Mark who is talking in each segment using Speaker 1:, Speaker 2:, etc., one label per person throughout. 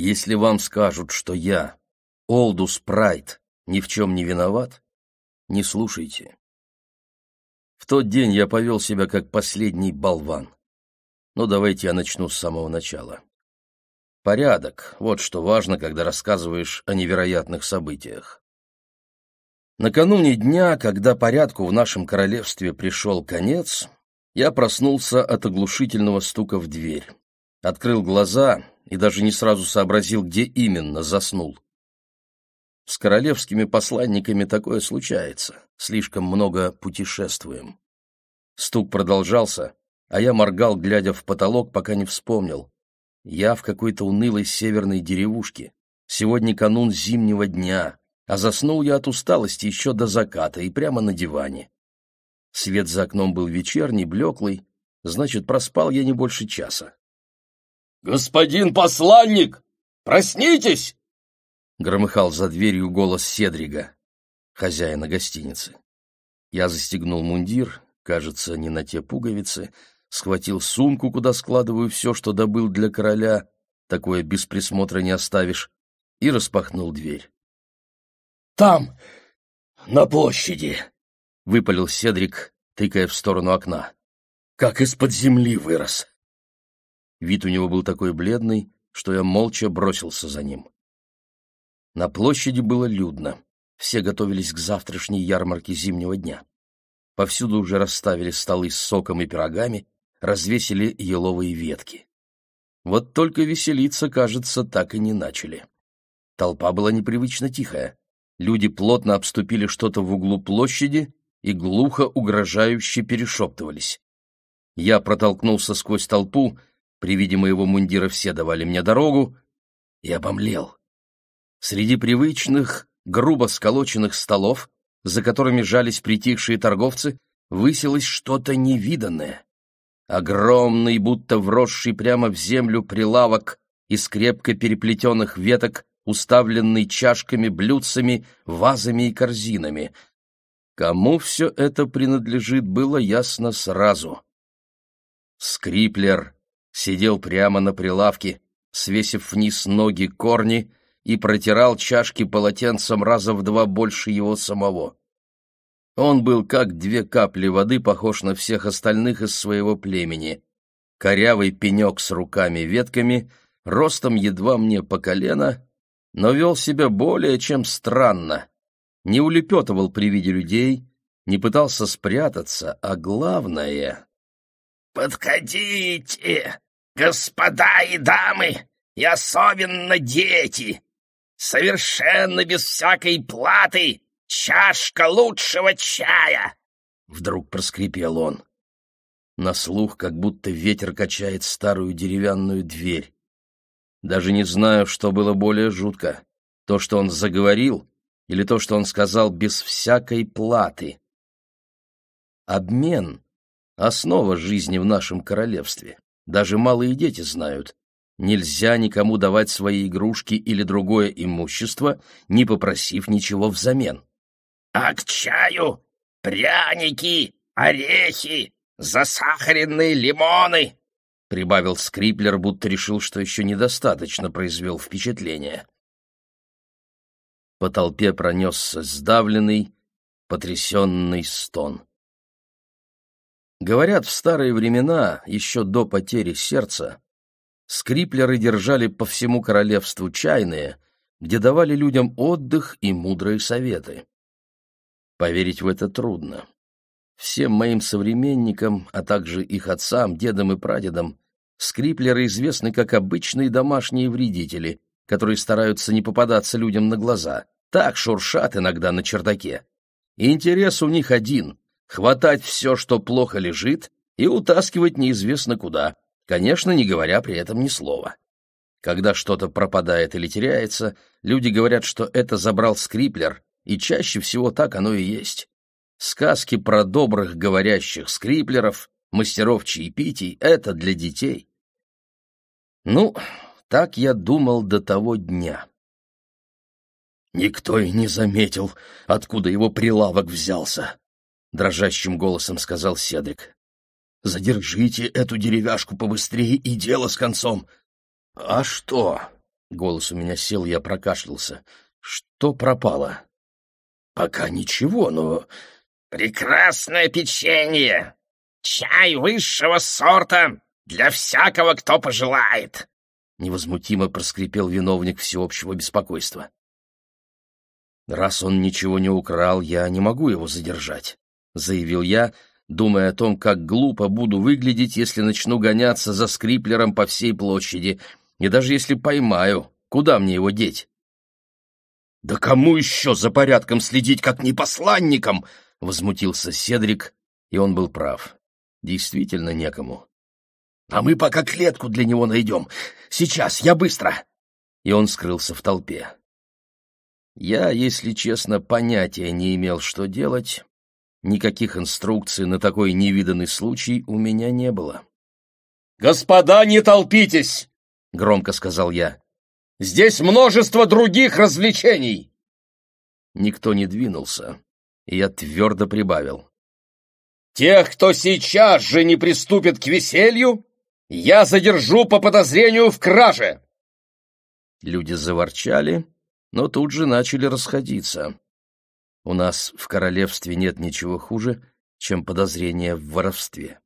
Speaker 1: Если вам скажут, что я, Олдус Прайд, ни в чем не виноват, не слушайте. В тот день я повел себя как последний болван. Но ну, давайте я начну с самого начала. Порядок — вот что важно, когда рассказываешь о невероятных событиях. Накануне дня, когда порядку в нашем королевстве пришел конец, я проснулся от оглушительного стука в дверь. Открыл глаза и даже не сразу сообразил, где именно заснул. С королевскими посланниками такое случается. Слишком много путешествуем. Стук продолжался, а я моргал, глядя в потолок, пока не вспомнил. Я в какой-то унылой северной деревушке. Сегодня канун зимнего дня, а заснул я от усталости еще до заката и прямо на диване. Свет за окном был вечерний, блеклый, значит, проспал я не больше часа. «Господин посланник, проснитесь!» Громыхал за дверью голос Седрига, хозяина гостиницы. Я застегнул мундир, кажется, не на те пуговицы, схватил сумку, куда складываю все, что добыл для короля, такое без присмотра не оставишь, и распахнул дверь. «Там, на площади!» — выпалил Седрик, тыкая в сторону окна. «Как из-под земли вырос! Вид у него был такой бледный, что я молча бросился за ним. На площади было людно. Все готовились к завтрашней ярмарке зимнего дня. Повсюду уже расставили столы с соком и пирогами, развесили еловые ветки. Вот только веселиться, кажется, так и не начали. Толпа была непривычно тихая. Люди плотно обступили что-то в углу площади и глухо угрожающе перешептывались. Я протолкнулся сквозь толпу при виде моего мундира все давали мне дорогу, и обомлел. Среди привычных, грубо сколоченных столов, за которыми жались притихшие торговцы, высилось что-то невиданное. Огромный, будто вросший прямо в землю прилавок из крепко переплетенных веток, уставленный чашками, блюдцами, вазами и корзинами. Кому все это принадлежит, было ясно сразу. Скриплер сидел прямо на прилавке, свесив вниз ноги корни и протирал чашки полотенцем раза в два больше его самого. Он был как две капли воды похож на всех остальных из своего племени. Корявый пенек с руками-ветками, ростом едва мне по колено, но вел себя более чем странно. Не улепетывал при виде людей, не пытался спрятаться, а главное...
Speaker 2: «Подходите, господа и дамы, и особенно дети! Совершенно без всякой платы чашка лучшего чая!»
Speaker 1: Вдруг проскрипел он. На слух, как будто ветер качает старую деревянную дверь. Даже не знаю, что было более жутко. То, что он заговорил, или то, что он сказал без всякой платы. Обмен Основа жизни в нашем королевстве. Даже малые дети знают. Нельзя никому давать свои игрушки или другое имущество, не попросив ничего взамен. — А к
Speaker 2: чаю пряники, орехи, засахаренные лимоны!
Speaker 1: — прибавил Скриплер, будто решил, что еще недостаточно произвел впечатление. По толпе пронесся сдавленный, потрясенный стон. Говорят, в старые времена, еще до потери сердца, скриплеры держали по всему королевству чайные, где давали людям отдых и мудрые советы. Поверить в это трудно. Всем моим современникам, а также их отцам, дедам и прадедам, скриплеры известны как обычные домашние вредители, которые стараются не попадаться людям на глаза, так шуршат иногда на чердаке. И интерес у них один хватать все, что плохо лежит, и утаскивать неизвестно куда, конечно, не говоря при этом ни слова. Когда что-то пропадает или теряется, люди говорят, что это забрал скриплер, и чаще всего так оно и есть. Сказки про добрых говорящих скриплеров, мастеров чаепитий — это для детей. Ну, так я думал до того дня. Никто и не заметил, откуда его прилавок взялся, — дрожащим голосом сказал Седрик. «Задержите эту деревяшку побыстрее, и дело с концом!» «А что?» — голос у меня сел, я прокашлялся. «Что пропало?» «Пока ничего, но...» «Прекрасное печенье! Чай высшего
Speaker 2: сорта для всякого, кто пожелает!»
Speaker 1: Невозмутимо проскрипел виновник всеобщего беспокойства. «Раз он ничего не украл, я не могу его задержать заявил я, думая о том, как глупо буду выглядеть, если начну гоняться за скриплером по всей площади. И даже если поймаю, куда мне его деть? «Да кому еще за порядком следить, как не посланникам?» — возмутился Седрик, и он был прав. Действительно некому. «А мы пока клетку для него найдем. Сейчас, я быстро!» И он скрылся в толпе. Я, если честно, понятия не имел, что делать, Никаких инструкций на такой невиданный случай у меня не было. «Господа, не толпитесь!» — громко сказал я. «Здесь множество других развлечений!» Никто не двинулся, и я твердо прибавил. «Тех, кто сейчас же не приступит к веселью, я задержу по подозрению в краже!» Люди заворчали, но тут же начали расходиться. У нас в королевстве нет ничего хуже, чем подозрение в воровстве.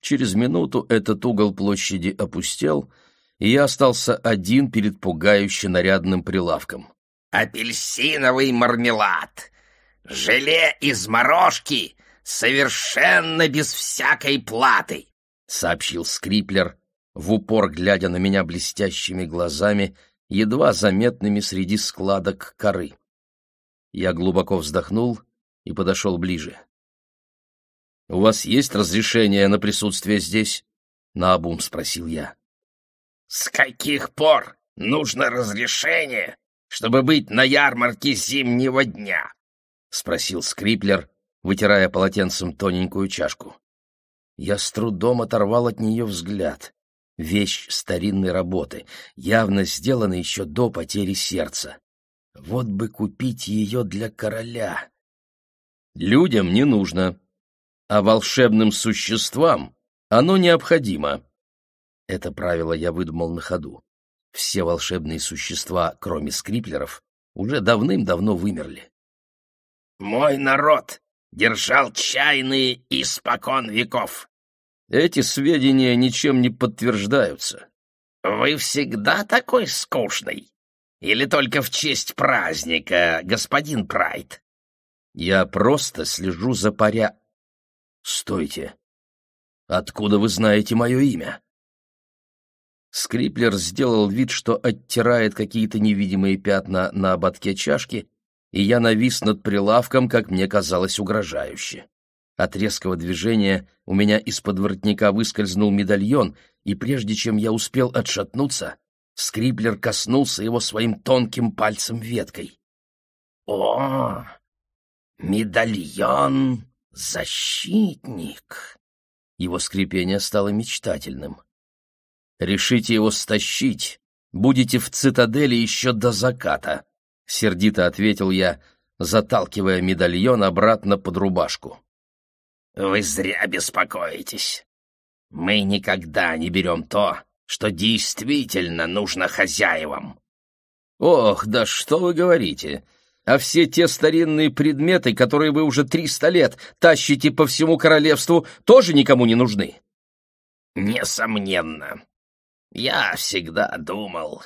Speaker 1: Через минуту этот угол площади опустел, и я остался один перед пугающе нарядным прилавком.
Speaker 2: «Апельсиновый мармелад! Желе из морожки! Совершенно без всякой платы!»
Speaker 1: — сообщил скриплер, в упор глядя на меня блестящими глазами, едва заметными среди складок коры. Я глубоко вздохнул и подошел ближе. «У вас есть разрешение на присутствие здесь?» — наобум спросил я.
Speaker 2: «С каких пор нужно разрешение, чтобы быть на ярмарке зимнего дня?»
Speaker 1: — спросил Скриплер, вытирая полотенцем тоненькую чашку. Я с трудом оторвал от нее взгляд. Вещь старинной работы, явно сделана еще до потери сердца. Вот бы купить ее для короля. Людям не нужно, а волшебным существам оно необходимо. Это правило я выдумал на ходу. Все волшебные существа, кроме скриплеров, уже давным-давно вымерли.
Speaker 2: «Мой народ держал чайные испокон веков!»
Speaker 1: Эти сведения ничем не подтверждаются. «Вы всегда
Speaker 2: такой скучный!» Или только в честь праздника, господин Прайд?
Speaker 1: Я просто слежу за паря... Стойте! Откуда вы знаете мое имя? Скриплер сделал вид, что оттирает какие-то невидимые пятна на ободке чашки, и я навис над прилавком, как мне казалось, угрожающе. От резкого движения у меня из-под воротника выскользнул медальон, и прежде чем я успел отшатнуться, Скриплер коснулся его своим тонким пальцем веткой. «О, медальон «Защитник!» Его скрипение стало мечтательным. «Решите его стащить, будете в цитадели еще до заката», — сердито ответил я, заталкивая медальон обратно под рубашку.
Speaker 2: «Вы зря беспокоитесь. Мы никогда не берем то, что действительно нужно хозяевам.
Speaker 1: Ох, да что вы говорите! А все те старинные предметы, которые вы уже триста лет тащите по всему королевству, тоже никому не нужны?
Speaker 2: Несомненно. Я всегда думал,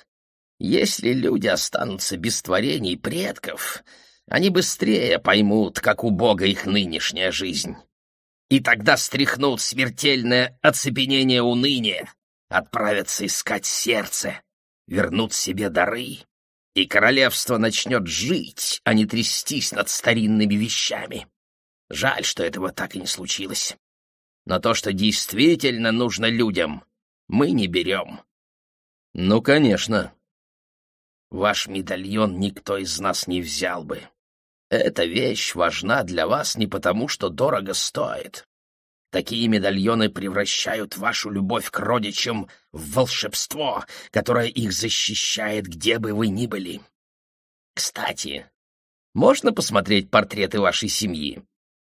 Speaker 1: если люди останутся без творений предков, они быстрее поймут, как убога их нынешняя жизнь. И тогда стряхнут смертельное оцепенение уныния, отправятся искать сердце, вернут себе
Speaker 2: дары, и королевство начнет жить, а не трястись над старинными
Speaker 1: вещами. Жаль, что этого так и не случилось. Но то, что действительно нужно людям, мы не берем. Ну, конечно. Ваш медальон никто из нас не взял бы. Эта вещь важна для вас не потому, что дорого стоит, Такие медальоны превращают
Speaker 2: вашу любовь к родичам в волшебство, которое их защищает,
Speaker 1: где бы вы ни были. Кстати, можно посмотреть портреты вашей семьи?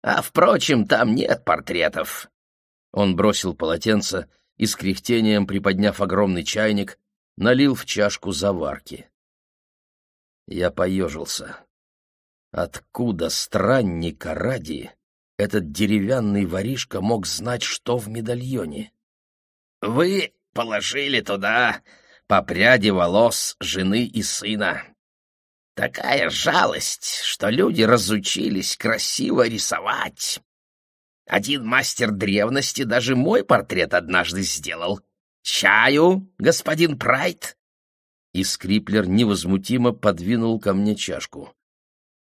Speaker 1: А, впрочем, там нет портретов. Он бросил полотенце и с кряхтением, приподняв огромный чайник, налил в чашку заварки. Я поежился. Откуда странника ради этот деревянный воришка мог знать, что в медальоне. «Вы положили туда по пряди волос жены и сына. Такая жалость, что люди разучились
Speaker 2: красиво рисовать. Один мастер древности даже мой
Speaker 1: портрет однажды сделал. Чаю, господин Прайт. И Скриплер невозмутимо подвинул ко мне чашку.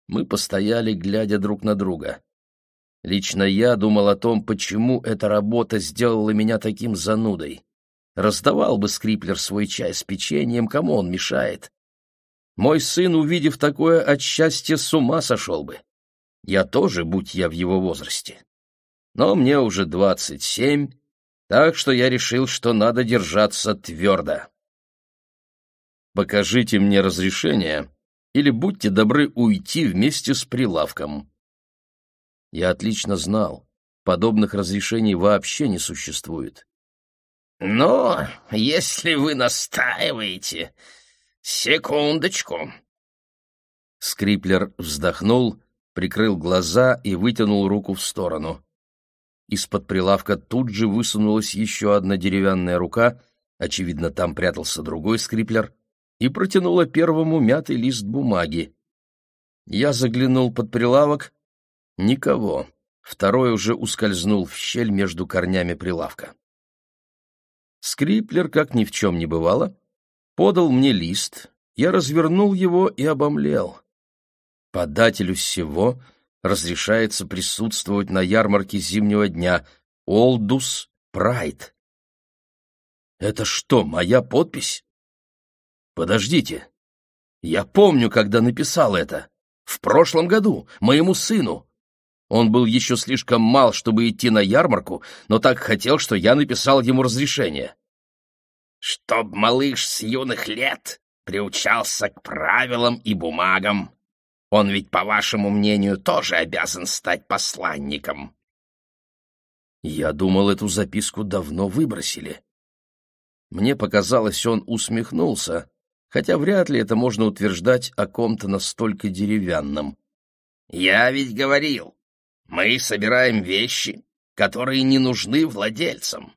Speaker 1: Мы постояли, глядя друг на друга. Лично я думал о том, почему эта работа сделала меня таким занудой. Раздавал бы скриплер свой чай с печеньем, кому он мешает. Мой сын, увидев такое от счастья, с ума сошел бы. Я тоже, будь я в его возрасте. Но мне уже двадцать семь, так что я решил, что надо держаться твердо. «Покажите мне разрешение или будьте добры уйти вместе с прилавком», я отлично знал, подобных разрешений вообще не существует. «Но если вы настаиваете... Секундочку!» Скриплер вздохнул, прикрыл глаза и вытянул руку в сторону. Из-под прилавка тут же высунулась еще одна деревянная рука, очевидно, там прятался другой скриплер, и протянула первому мятый лист бумаги. Я заглянул под прилавок Никого. Второй уже ускользнул в щель между корнями прилавка. Скриплер, как ни в чем не бывало, подал мне лист, я развернул его и обомлел. Подателю всего разрешается присутствовать на ярмарке зимнего дня «Олдус Прайд». «Это что, моя подпись?» «Подождите. Я помню, когда написал это. В прошлом году, моему сыну. Он был еще слишком мал, чтобы идти на ярмарку, но так хотел, что я написал ему разрешение. «Чтоб малыш с юных лет
Speaker 2: приучался к правилам и бумагам. Он ведь, по вашему мнению, тоже обязан стать посланником».
Speaker 1: Я думал, эту записку давно выбросили. Мне показалось, он усмехнулся, хотя вряд ли это можно утверждать о ком-то настолько деревянном.
Speaker 2: «Я ведь
Speaker 1: говорил, мы собираем вещи, которые не нужны владельцам.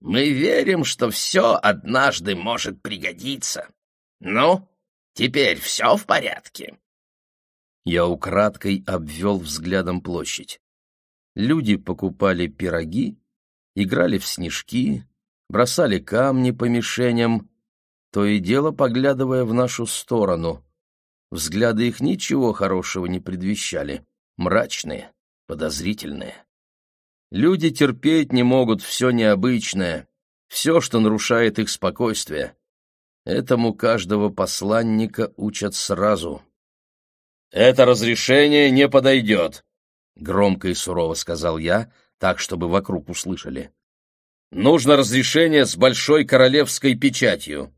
Speaker 1: Мы верим, что все однажды может пригодиться.
Speaker 2: Ну, теперь все в порядке?»
Speaker 1: Я украдкой обвел взглядом площадь. Люди покупали пироги, играли в снежки, бросали камни по мишеням, то и дело поглядывая в нашу сторону. Взгляды их ничего хорошего не предвещали, мрачные, Подозрительные Люди терпеть не могут все необычное, все, что нарушает их спокойствие. Этому каждого посланника учат сразу. «Это разрешение не подойдет», — громко и сурово сказал я, так, чтобы вокруг услышали. «Нужно разрешение с большой королевской печатью».